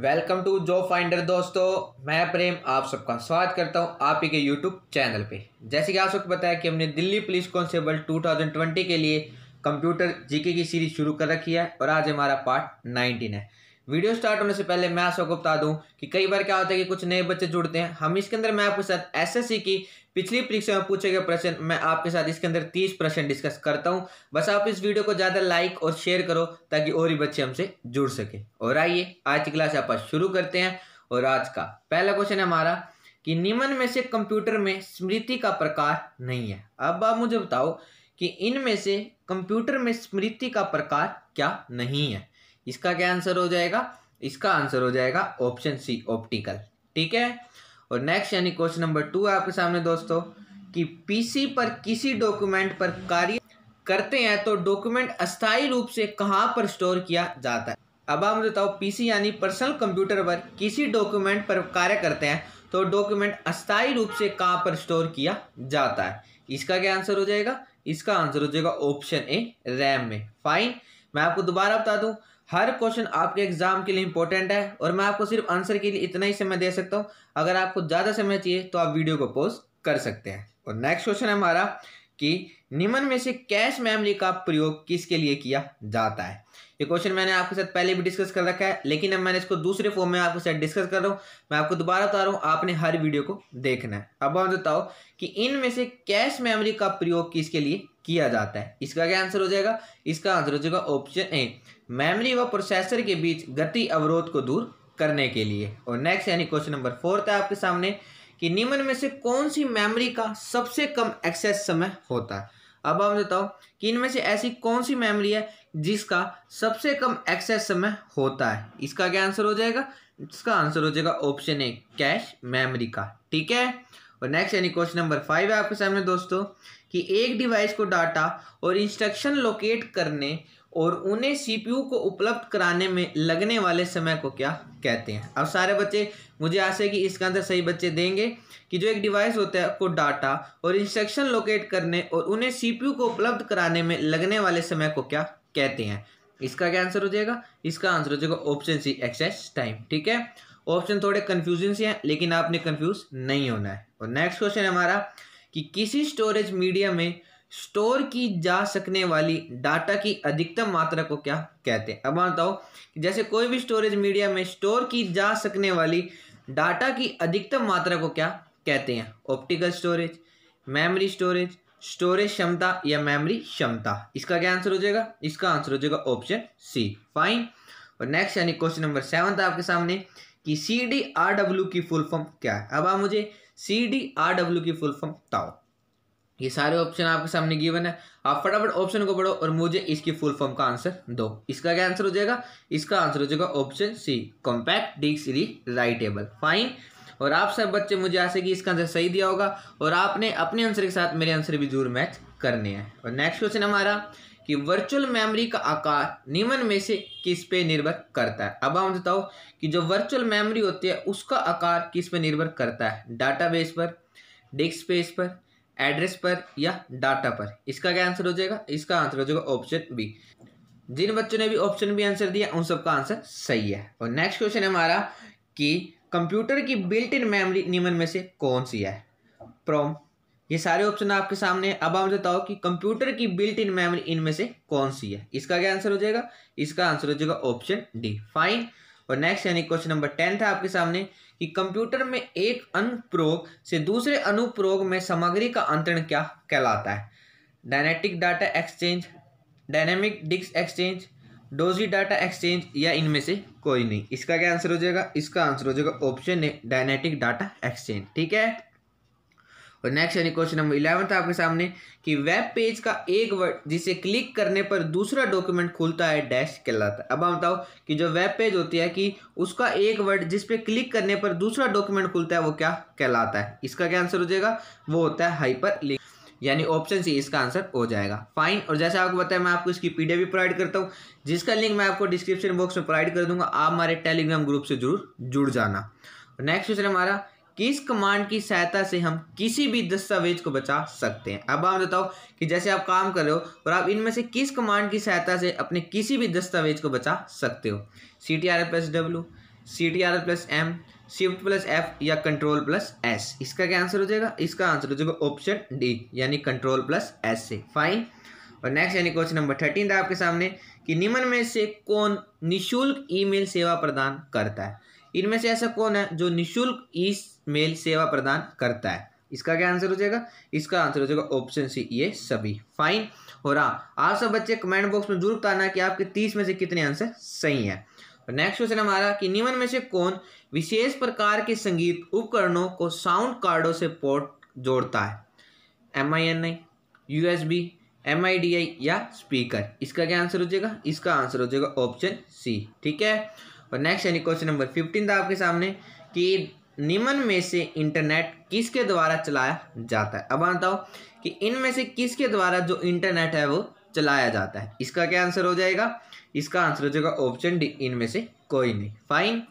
welcome to job finder दोस्तों मैं प्रेम आप सबका स्वागत करता हूं आप ही के यूट्यूब चैनल पे जैसे कि आप सबको बताया कि हमने दिल्ली पुलिस कॉन्स्टेबल 2020 के लिए कंप्यूटर जीके की सीरीज शुरू कर रखी है और आज हमारा पार्ट 19 है वीडियो स्टार्ट होने से पहले मैं आपको बता दूं कि कई बार क्या होता है कि कुछ नए बच्चे जुड़ते हैं हम इसके अंदर मैं आपके साथ एसएससी की पिछली परीक्षा में पूछे गए प्रश्न मैं आपके साथ इसके अंदर तीस प्रश्न डिस्कस करता हूं बस आप इस वीडियो को ज़्यादा लाइक और शेयर करो ताकि और ही बच्चे हमसे जुड़ सके और आइए आज की क्लास आप शुरू करते हैं और आज का पहला क्वेश्चन है हमारा कि निम्न में से कंप्यूटर में स्मृति का प्रकार नहीं है अब आप मुझे बताओ कि इनमें से कंप्यूटर में स्मृति का प्रकार क्या नहीं है इसका क्या आंसर हो जाएगा इसका आंसर हो जाएगा ऑप्शन सी ऑप्टिकल ठीक है और नेक्स्ट यानी क्वेश्चन नंबर टू है आपके सामने दोस्तों कि पीसी पर किसी डॉक्यूमेंट पर कार्य करते हैं तो डॉक्यूमेंट अस्थाई रूप से कहाँ पर स्टोर किया जाता है अब आप बताओ पीसी यानी पर्सनल कंप्यूटर पर किसी डॉक्यूमेंट पर कार्य करते हैं तो डॉक्यूमेंट अस्थायी रूप से कहाँ पर स्टोर किया जाता है इसका क्या आंसर हो जाएगा इसका आंसर हो जाएगा ऑप्शन ए रैम में फाइन मैं आपको दोबारा बता दूं हर क्वेश्चन आपके एग्जाम के लिए इंपॉर्टेंट है और मैं आपको सिर्फ आंसर के लिए इतना ही समय दे सकता हूँ अगर आपको ज़्यादा समय चाहिए तो आप वीडियो को पोस्ट कर सकते हैं और नेक्स्ट क्वेश्चन है हमारा कि निम्न में से कैश मेमोरी का प्रयोग किसके लिए किया जाता है ये क्वेश्चन मैंने आपके साथ पहले भी डिस्कस कर रखा है लेकिन अब मैंने इसको दूसरे फॉर्म में आपके साथ डिस्कस कर रहा हूँ मैं आपको दोबारा बता रहा हूँ आपने हर वीडियो को देखना है अब आप बताओ कि इनमें से कैश मेमोरी का प्रयोग किसके लिए किया जाता है इसका क्या आंसर हो जाएगा इसका आंसर हो जाएगा ऑप्शन ए मेमोरी व प्रोसेसर के बीच गति अवरोध को दूर करने के लिए और नेक्स्ट यानी क्वेश्चन नंबर फोर्थ है आपके सामने कि निम्न में से कौन सी मेमोरी का सबसे कम एक्सेस समय होता है अब आप बताओ कि इनमें से ऐसी कौन सी मेमोरी है जिसका सबसे कम एक्सेस समय होता है इसका क्या आंसर हो जाएगा इसका आंसर हो जाएगा ऑप्शन ए कैश मेमोरी का ठीक है और नेक्स्ट यानी क्वेश्चन नंबर फाइव है आपके सामने दोस्तों कि एक डिवाइस को डाटा और इंस्ट्रक्शन लोकेट करने और उन्हें सीपीयू को उपलब्ध कराने में लगने वाले समय को क्या कहते हैं अब सारे बच्चे मुझे आशा है कि इसका आंसर सही बच्चे देंगे कि जो एक डिवाइस होता है आपको डाटा और इंस्ट्रक्शन लोकेट करने और उन्हें सीपीयू को उपलब्ध कराने में लगने वाले समय को क्या कहते हैं इसका क्या आंसर हो जाएगा इसका आंसर हो जाएगा ऑप्शन सी एक्सेस टाइम ठीक है ऑप्शन थोड़े कन्फ्यूजन से हैं लेकिन आपने कन्फ्यूज नहीं होना है और नेक्स्ट क्वेश्चन हमारा कि किसी स्टोरेज मीडिया में स्टोर की जा सकने वाली डाटा की अधिकतम मात्रा को क्या कहते हैं अब बताओ जैसे कोई भी स्टोरेज मीडिया में स्टोर की जा सकने वाली डाटा की अधिकतम मात्रा को क्या कहते हैं optical storage memory storage storage क्षमता या मेमोरी क्षमता इसका क्या आंसर हो जाएगा इसका आंसर हो जाएगा ऑप्शन सी फाइन और नेक्स्ट यानी क्वेश्चन नंबर सेवन था आपके सामने कि सी डी आर डब्ल्यू की फुल फॉर्म क्या है अब आप मुझे सी डी आर डब्ल्यू की फुल फॉर्म बताओ ये सारे ऑप्शन आपके सामने गिवन है आप फटाफट ऑप्शन को पढ़ो और मुझे इसकी फुल फॉर्म का आंसर दो इसका क्या आंसर हो जाएगा इसका आंसर हो जाएगा option C compact disc writable fine और आप सब बच्चे मुझे आशे कि इसका आंसर सही दिया होगा और आपने अपने आंसर के साथ मेरे आंसर भी जरूर मैच करने हैं और नेक्स्ट क्वेश्चन हमारा कि वर्चुअल मेमोरी का आकार निम्न में से किस पे निर्भर करता है अब हम बताओ कि जो वर्चुअल मेमोरी होती है उसका आकार किस पे निर्भर करता है डाटा पर डिस्क स्पेस पर एड्रेस पर या डाटा पर इसका क्या आंसर हो जाएगा इसका आंसर हो जाएगा ऑप्शन बी जिन बच्चों ने भी ऑप्शन बी आंसर दिया उन सबका आंसर सही है और नेक्स्ट क्वेश्चन हमारा कि कंप्यूटर की बिल्ट इन मेमोरी निम्न में से कौन सी है प्रोम ये सारे ऑप्शन आपके सामने अब आप बताओ कि कंप्यूटर की बिल्ट इन मेमोरी इनमें से कौन सी है इसका क्या आंसर हो जाएगा इसका आंसर हो जाएगा ऑप्शन डी फाइन और नेक्स्ट यानी क्वेश्चन नंबर टेन था आपके सामने कि कंप्यूटर में एक अनुप्रयोग से दूसरे अनुप्रयोग में सामग्री का अंतरण क्या कहलाता है dynamic data exchange dynamic disk exchange dodgy data exchange या इनमें से कोई नहीं इसका क्या आंसर हो जाएगा इसका आंसर हो जाएगा ऑप्शन है डायनेटिक डाटा एक्सचेंज ठीक है और नेक्स्ट यानी क्वेश्चन नंबर इलेवन था आपके सामने कि वेब पेज का एक वर्ड जिसे क्लिक करने पर दूसरा डॉक्यूमेंट खुलता है डैश कहलाता है अब हम बताओ कि जो वेब पेज होती है कि उसका एक वर्ड जिस पे क्लिक करने पर दूसरा डॉक्यूमेंट खुलता है वो क्या कहलाता है इसका क्या आंसर हो जाएगा वो होता है हाइपर लिंक यानी ऑप्शन सी इसका आंसर हो जाएगा फाइन और जैसे आपको बताया मैं आपको इसकी पी भी प्रोवाइड करता हूँ जिसका लिंक मैं आपको डिस्क्रिप्शन बॉक्स में प्रोवाइड कर दूंगा आप हमारे टेलीग्राम ग्रुप से जरूर जुड़ जाना नेक्स्ट क्वेश्चन हमारा किस कमांड की सहायता से हम किसी भी दस्तावेज को बचा सकते हैं अब आप बताओ कि जैसे आप काम कर रहे हो और आप इनमें से किस कमांड की सहायता से अपने किसी भी दस्तावेज को बचा सकते हो C T R plus W C T R plus M shift plus F या कंट्रोल प्लस एस इसका क्या आंसर हो जाएगा इसका आंसर हो जाएगा ऑप्शन डी यानी कंट्रोल प्लस एस से फाइन और नेक्स्ट यानी क्वेश्चन नंबर थर्टीन था आपके सामने कि निम्न में से कौन निःशुल्क ईमेल सेवा प्रदान करता है इनमें से ऐसा कौन है जो निःशुल्क ई मेल सेवा प्रदान करता है इसका क्या आंसर हो जाएगा इसका आंसर हो जाएगा ऑप्शन सी ये सभी फाइन हो रहा आप सब बच्चे कमेंट बॉक्स में जरूर बताना कि आपके तीस में से कितने आंसर सही है नेक्स्ट क्वेश्चन हमारा कि निम्न में से कौन विशेष प्रकार के संगीत उपकरणों को साउंड कार्डों से पोर्ट जोड़ता है M I N I U S B M I D I या स्पीकर इसका क्या आंसर हो जाएगा इसका आंसर हो जाएगा ऑप्शन सी ठीक है और नेक्स्ट यानी क्वेश्चन नंबर फिफ्टीन था आपके सामने कि निम्न में से इंटरनेट किसके द्वारा चलाया जाता है अब बताओ कि इनमें से किसके द्वारा जो इंटरनेट है वो चलाया जाता है इसका क्या आंसर हो जाएगा इसका आंसर हो जाएगा ऑप्शन डी इनमें से कोई नहीं फाइन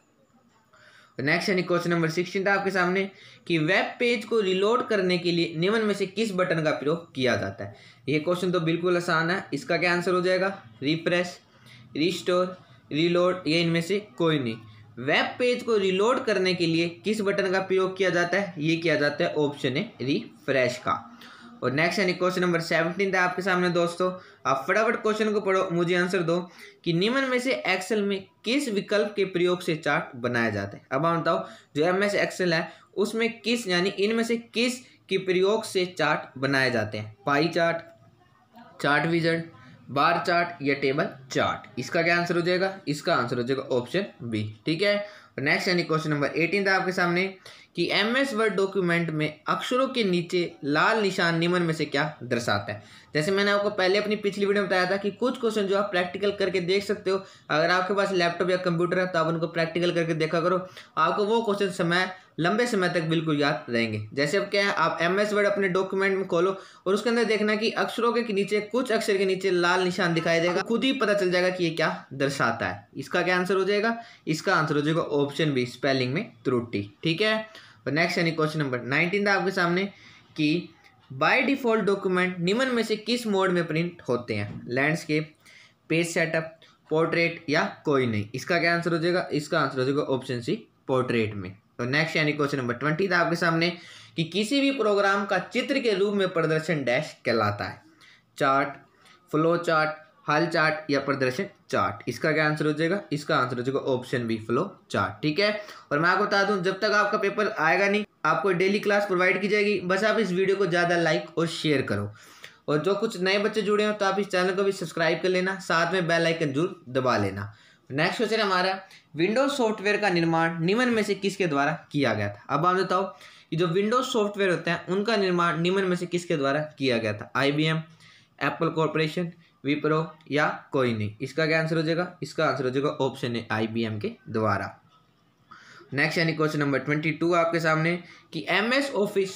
नेक्स्ट तो यानी क्वेश्चन नंबर सिक्सटीन था आपके सामने कि वेब पेज को रिलोड करने के लिए निम्न में से किस बटन का प्रयोग किया जाता है ये क्वेश्चन तो बिल्कुल आसान है इसका क्या आंसर हो जाएगा रिप्रेस रिस्टोर रिलोड ये इनमें से कोई नहीं वेब पेज को रिलोड करने के लिए किस बटन का प्रयोग किया जाता है ये किया जाता है ऑप्शन है रिफ्रेश का और नेक्स्ट यानी क्वेश्चन नंबर सेवनटीन था आपके सामने दोस्तों आप फटाफट क्वेश्चन को पढ़ो मुझे आंसर दो कि निम्न में से एक्सेल में किस विकल्प के प्रयोग से चार्ट बनाया जाता है अब हम बताओ जो एम एस एक्सेल है उसमें किस यानी इनमें से किस के प्रयोग से चार्ट बनाए जाते हैं pie chart chart vision bar chart या टेबल चार्ट इसका क्या आंसर हो जाएगा इसका आंसर हो जाएगा ऑप्शन बी ठीक है नेक्स्ट तो यानी क्वेश्चन नंबर एटीन था आपके सामने कि एम एस वर्ड डॉक्यूमेंट में अक्षरों के नीचे लाल निशान निम्न में से क्या दर्शाता है जैसे मैंने आपको पहले अपनी पिछली वीडियो में बताया था कि कुछ क्वेश्चन जो आप प्रैक्टिकल करके देख सकते हो अगर आपके पास लैपटॉप या कंप्यूटर है तो आप उनको प्रैक्टिकल करके देखा करो आपको वो क्वेश्चन समय लंबे समय तक बिल्कुल याद रहेंगे जैसे अब क्या है आप एम एस वर्ड अपने डॉक्यूमेंट में खोलो और उसके अंदर देखना कि अक्षरों के नीचे कुछ अक्षर के नीचे लाल निशान दिखाई देगा खुद ही पता चल जाएगा कि ये क्या दर्शाता है इसका क्या आंसर हो जाएगा इसका आंसर हो जाएगा ऑप्शन बी स्पेलिंग में त्रुटि ठीक है और तो नेक्स्ट यानी क्वेश्चन नंबर नाइनटीन था आपके सामने कि बाय डिफॉल्ट डॉक्यूमेंट निम्न में से किस मोड में प्रिंट होते हैं लैंडस्केप पेज सेटअप पोर्ट्रेट या कोई नहीं इसका क्या आंसर हो जाएगा इसका आंसर हो जाएगा ऑप्शन सी पोर्ट्रेट में और तो नेक्स्ट यानी क्वेश्चन नंबर ट्वेंटी था आपके सामने कि किसी भी प्रोग्राम का चित्र के रूप में प्रदर्शन डैश कहलाता है चार्ट फ्लो चार्ट हल चार्ट या प्रदर्शन चार्ट इसका क्या आंसर हो जाएगा इसका आंसर हो जाएगा ऑप्शन बी फ्लो चार्ट ठीक है और मैं आपको बता दूं जब तक आपका पेपर आएगा नहीं आपको डेली क्लास प्रोवाइड की जाएगी बस आप इस वीडियो को ज़्यादा लाइक और शेयर करो और जो कुछ नए बच्चे जुड़े हो तो आप इस चैनल को भी सब्सक्राइब कर लेना साथ में बेल आइकन जरूर दबा लेना नेक्स्ट क्वेश्चन हमारा विंडोज सॉफ्टवेयर का निर्माण निम्न में से किसके द्वारा किया गया था अब आप बताओ कि जो विंडोज सॉफ्टवेयर होते हैं उनका निर्माण निम्न में से किसके द्वारा किया गया था आई एप्पल कॉरपोरेशन विप्रो या कोई नहीं इसका क्या आंसर हो जाएगा इसका आंसर हो जाएगा ऑप्शन है आईबीएम के द्वारा नेक्स्ट यानी क्वेश्चन नंबर ट्वेंटी टू आपके सामने कि एमएस ऑफिस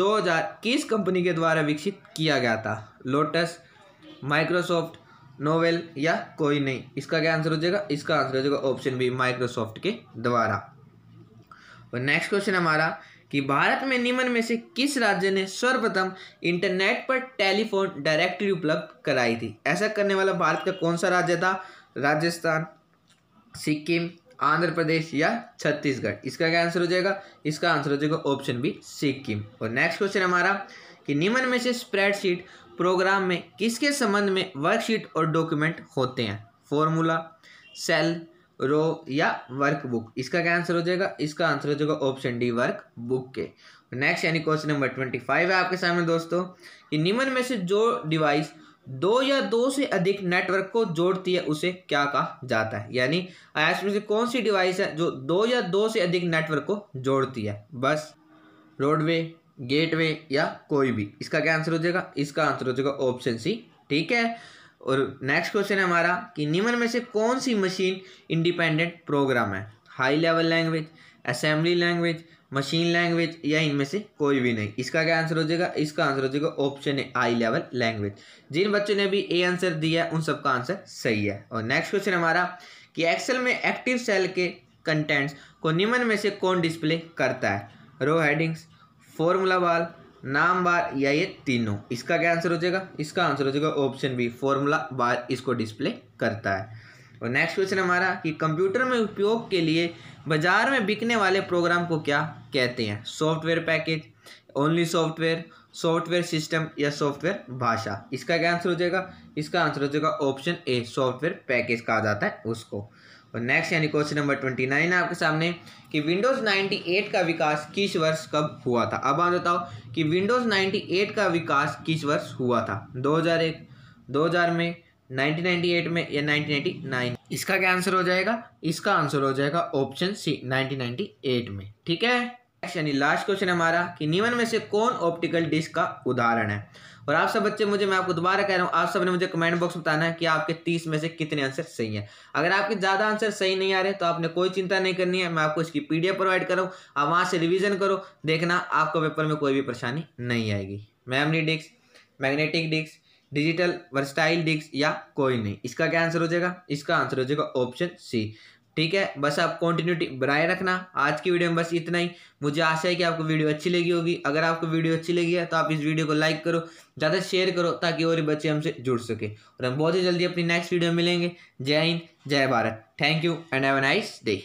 दो हजार किस कंपनी के द्वारा विकसित किया गया था लोटस माइक्रोसॉफ्ट नोवेल या कोई नहीं इसका क्या आंसर हो जाएगा इसका आंसर हो जाएगा ऑप्शन बी माइक्रोसॉफ्ट के द्वारा और नेक्स्ट क्वेश्चन हमारा कि भारत में निम्न में से किस राज्य ने सर्वप्रथम इंटरनेट पर टेलीफोन डायरेक्टरी उपलब्ध कराई थी ऐसा करने वाला भारत का कौन सा राज्य था राजस्थान सिक्किम आंध्र प्रदेश या छत्तीसगढ़ इसका क्या आंसर हो जाएगा इसका आंसर हो जाएगा ऑप्शन बी सिक्किम और नेक्स्ट क्वेश्चन हमारा कि निम्न में से स्प्रेडशीट प्रोग्राम में किसके संबंध में वर्कशीट और डॉक्यूमेंट होते हैं फॉर्मूला सेल रो या वर्क बुक इसका क्या आंसर हो जाएगा इसका आंसर हो जाएगा ऑप्शन डी वर्क बुक के नेक्स्ट यानी क्वेश्चन नंबर ट्वेंटी फाइव है आपके सामने दोस्तों कि निम्न में से जो डिवाइस दो या दो से अधिक नेटवर्क को जोड़ती है उसे क्या कहा जाता है यानी आयास में से कौन सी डिवाइस है जो दो या दो से अधिक नेटवर्क को जोड़ती है बस रोडवे गेटवे या कोई भी इसका क्या आंसर हो जाएगा इसका आंसर हो जाएगा ऑप्शन सी ठीक है और नेक्स्ट क्वेश्चन है हमारा कि निम्न में से कौन सी मशीन इंडिपेंडेंट प्रोग्राम है high level language assembly language machine language या इनमें से कोई भी नहीं इसका क्या आंसर हो जाएगा इसका आंसर हो जाएगा ऑप्शन है आई लेवल लैंग्वेज जिन बच्चों ने भी ए आंसर दिया उन सबका आंसर सही है और नेक्स्ट क्वेश्चन हमारा कि एक्सेल में एक्टिव सेल के कंटेंट्स को निम्न में से कौन डिस्प्ले करता है रो हेडिंग्स फॉर्मूला बाल नाम बार या ये तीनों इसका क्या आंसर हो जाएगा इसका आंसर हो जाएगा ऑप्शन बी फॉर्मूला बार इसको डिस्प्ले करता है और नेक्स्ट क्वेश्चन हमारा कि कंप्यूटर में उपयोग के लिए बाजार में बिकने वाले प्रोग्राम को क्या कहते हैं software package only software software system या सॉफ्टवेयर भाषा इसका क्या आंसर हो जाएगा इसका आंसर हो जाएगा ऑप्शन ए सॉफ्टवेयर पैकेज कहा जाता है उसको और नेक्स्ट यानी क्वेश्चन नंबर ट्वेंटी नाइन है आपके सामने कि विंडोज़ नाइन्टी एट का विकास किस वर्ष कब हुआ था अब आप बताओ कि विंडोज़ नाइन्टी एट का विकास किस वर्ष हुआ था दो हज़ार एक दो हज़ार में नाइनटीन नाइन्टी एट में या नाइनटीन नाइन्टी नाइन इसका क्या आंसर हो जाएगा इसका आंसर हो जाएगा option C nineteen ninety eight में ठीक है यानी लास्ट क्वेश्चन हमारा कि निम्न में से कौन ऑप्टिकल डिस्क का उदाहरण है और आप सब बच्चे मुझे मैं आपको दोबारा कह रहा हूँ आप सब ने मुझे कमेंट बॉक्स में बताना है कि आपके तीस में से कितने आंसर सही हैं अगर आपके ज़्यादा आंसर सही नहीं आ रहे तो आपने कोई चिंता नहीं करनी है मैं आपको इसकी पी प्रोवाइड करूँ आप वहाँ से रिविजन करो देखना आपको पेपर में कोई भी परेशानी नहीं आएगी memory disk magnetic disk digital versatile disk या कोई नहीं इसका क्या आंसर हो जाएगा इसका आंसर हो जाएगा ऑप्शन सी ठीक है बस आप कॉन्टिन्यूटी बनाए रखना आज की वीडियो में बस इतना ही मुझे आशा है कि आपको वीडियो अच्छी लगी होगी अगर आपको वीडियो अच्छी लगी है तो आप इस वीडियो को लाइक करो ज़्यादा शेयर करो ताकि और बच्चे हमसे जुड़ सके और हम बहुत ही जल्दी अपनी नेक्स्ट वीडियो में मिलेंगे जय हिंद जय Bharat thank you and have a nice day